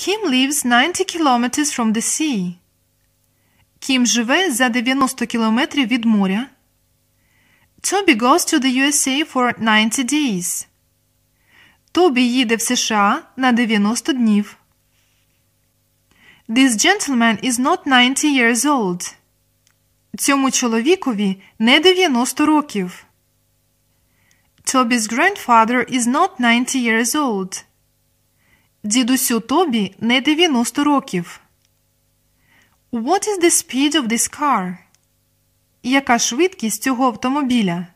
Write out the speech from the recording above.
Кім lives 90 kilometers from the sea? Кім живе за 90 кілометрів від моря. Тобі goes to the USA for 90 days. Тобі їде в США на 90 днів. This gentleman is not 90 years old. Цьому чоловікові не 90 років. Toby's grandfather is not 90 years old. Дідусю Тобі не 90 років. What is the speed of this car? Яка швидкість цього автомобіля?